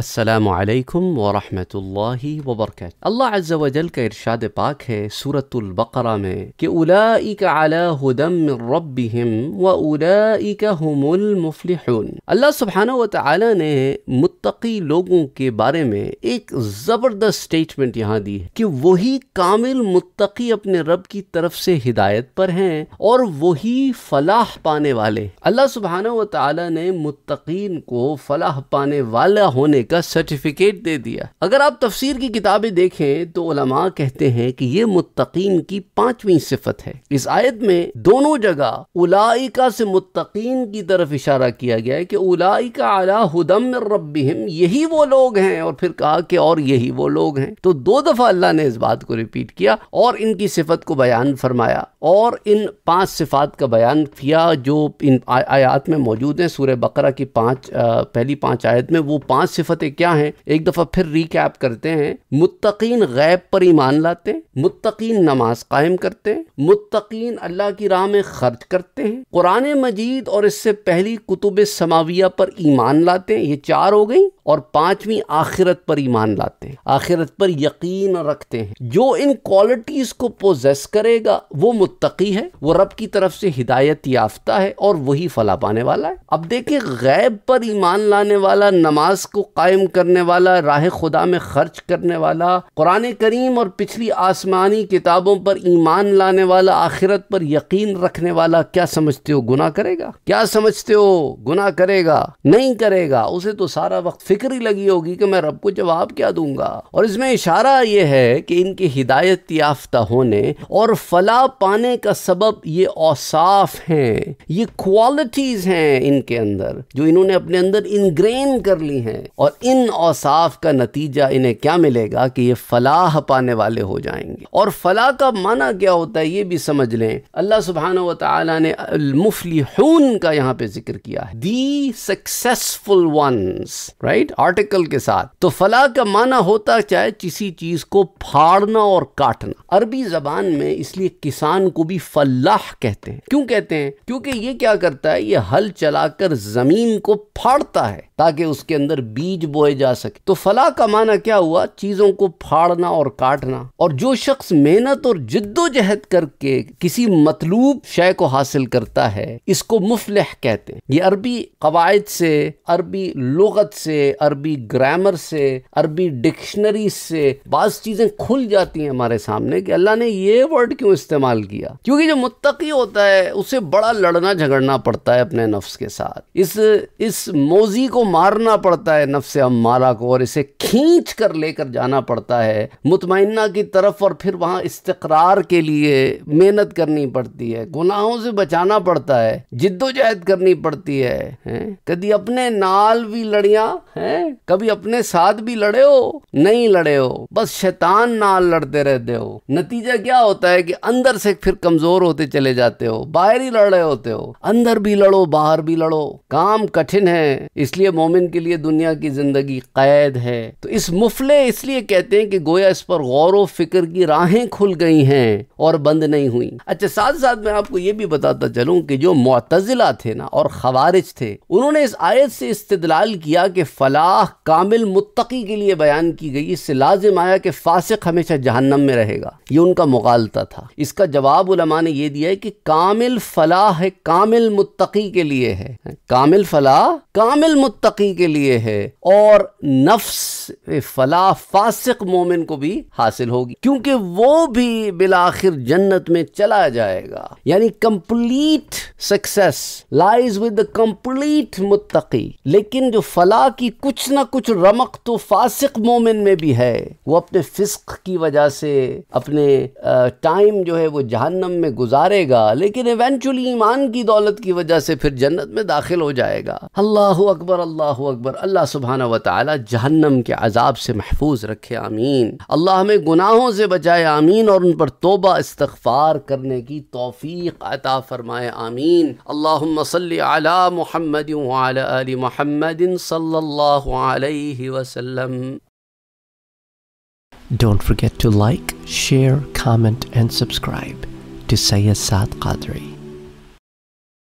अस्सलाम वालेकुम वरहमतुल्लाहि वबरकत अल्लाह अज़्ज़ वजल का इरशाद पाक है सूरतुल बकरा में कि उलाइक अला हुदम रब्बिहिम व उलाइक हुमुल मुफ्लिहून अल्लाह सुबहाना व तआला ने मुत्तकी लोगों के बारे में एक ज़बरदस्त स्टेटमेंट यहाँ दी है कि वही कामिल मुत्तकी अपने रब की तरफ से हिदायत पर हैं और वही फलाह पाने वाले अल्लाह सुबहाना व तआला ने मुत्तकीन को फलाह पाने वाला होने का सर्टिफिकेट दे दिया अगर आप तफसीर की किताबें देखें तो उलमा कहते हैं कि ये मुत्तकीन की पांचवी सिफत है इस आयत में दोनों जगह उलाइका से मुत्तकीन की तरफ इशारा किया गया है कि उलाइका आला हुदम रब्बिहिम यही वो लोग हैं और फिर कहा कि और यही वो लोग हैं तो दो दफा अल्लाह ने इस बात को रिपीट किया और इनकी सिफत को बयान फरमाया और इन पांच सिफात का बयान किया जो इन आयात में मौजूद हैं सूर्य बकरा की पांच पहली पांच आयत में वो पांच सिफतें क्या हैं एक दफ़ा फिर रिकैप करते हैं मुत्तकीन गैब पर ईमान लाते हैं मुत्तकीन नमाज कायम करते हैं मुत्तकीन अल्लाह की राह में खर्च करते हैं कुरान मजीद और इससे पहली कुतुब समाविया पर ईमान लाते हैं ये चार हो गई और पांचवी आखिरत पर ईमान लाते हैं आखिरत पर यकीन रखते हैं जो इन क्वालिटीज़ को पोजेस करेगा वो मुत्तकी है वो रब की तरफ से हिदायत याफ्ता है और वही फला पाने वाला है अब देखिए गैब पर ईमान लाने वाला नमाज को कायम करने वाला राह खुदा में खर्च करने वाला कुरान करीम और पिछली आसमानी किताबों पर ईमान लाने वाला आखिरत पर यकीन रखने वाला क्या समझते हो गुना करेगा क्या समझते हो गुना करेगा नहीं करेगा उसे तो सारा वक्त फिक्र ही लगी होगी कि मैं रब को जवाब क्या दूंगा और इसमें इशारा यह है कि इनके हिदायत याफ्ता होने और फला पाने का सबब ये औसाफ हैं ये क्वालिटीज़ हैं इनके अंदर जो इन्होंने अपने अंदर इनग्रेन कर ली हैं और इन औसाफ का नतीजा इन्हें क्या मिलेगा कि ये फलाह पाने वाले हो जाएंगे और फलाह का माना क्या होता है ये भी समझ लें अल्लाह सुबहान वाली ने मुफलिहून का यहाँ पे जिक्र किया है the successful ones right right article के साथ तो फला का माना होता चाहे किसी चीज को फाड़ना और काटना अरबी जबान में इसलिए किसान को भी फलाह कहते हैं क्यों कहते हैं क्योंकि ये क्या करता है ये हल चलाकर जमीन को फाड़ता है ताकि उसके अंदर बीज बोए जा सके तो फला का माना क्या हुआ चीज़ों को फाड़ना और काटना और जो शख्स मेहनत और जिद्दोजहद करके किसी मतलूब शय को हासिल करता है इसको मुफलह कहते हैं ये अरबी कवायद से अरबी लगत से अरबी ग्रामर से अरबी डिक्शनरी से बाज़ चीज़ें खुल जाती हैं हमारे सामने कि अल्लाह ने ये वर्ड क्यों इस्तेमाल किया क्योंकि जो मुतकी होता है उसे बड़ा लड़ना झगड़ना पड़ता है अपने नफ्स के साथ इस इस मोजी को मारना पड़ता है नफ्स अम्मारा को और इसे खींच कर लेकर जाना पड़ता है मुतमना की तरफ और फिर वहाँ इस्तकरार के लिए मेहनत करनी पड़ती है गुनाहों से बचाना पड़ता है जिद्दोजहद करनी पड़ती है, है? कभी अपने नाल भी लड़िया है कभी अपने साथ भी लड़े हो नहीं लड़े हो बस शैतान नाल लड़ते रहते हो नतीजा क्या होता है कि अंदर से फिर कमजोर होते चले जाते हो बाहर ही लड़ रहे होते हो अंदर भी लड़ो बाहर भी लड़ो काम कठिन है इसलिए मोमिन के लिए दुनिया की ज़िंदगी कैद है तो इस मुफले इसलिए कहते हैं कि गोया इस पर गौर फिक्र की राहें खुल गई हैं और बंद नहीं हुई अच्छा साथ साथ मैं आपको ये भी बताता चलूँ कि जो मतजिला थे ना और खवारिज थे उन्होंने इस आयत से इस्तलाल किया कि फलाह कामिल मुत्तकी के लिए बयान की गई इससे लाजिम आया कि फासिक हमेशा जहन्नम में रहेगा ये उनका मुगालता था इसका जवाब उलमा ने यह दिया है कि कामिल फलाह है कामिल मुत्तकी के लिए है कामिल फलाह कामिल मुत्तकी मुत्तकी के लिए है और नफ्स फला फासिक मोमिन को भी हासिल होगी क्योंकि वो भी आखिर जन्नत में चला जाएगा यानी complete success lies with complete मुत्तकी लेकिन जो फला की कुछ ना कुछ रमक तो फासिक मोमिन में भी है वो अपने फिस्क की वजह से अपने टाइम जो है वो जहन्नम में गुजारेगा लेकिन इवेंचुअली ईमान की दौलत की वजह से फिर जन्नत में दाखिल हो जाएगा अल्लाह अकबर अल्ला अल्लाह अकबर अल्लाह सुबहाना व ताली जहन्नम के अजाब से महफूज रखे आमीन अल्लाह हमें गुनाहों से बचाए आमीन और उन पर तोबा इस्तफ़ार करने की तोफ़ी अता फ़रमाए आमीन अल्लाहमसला महमद महमदिन सल्लल्लाहु वसल्लम Don't forget to like, share, comment and subscribe to Sayyid Saad Qadri.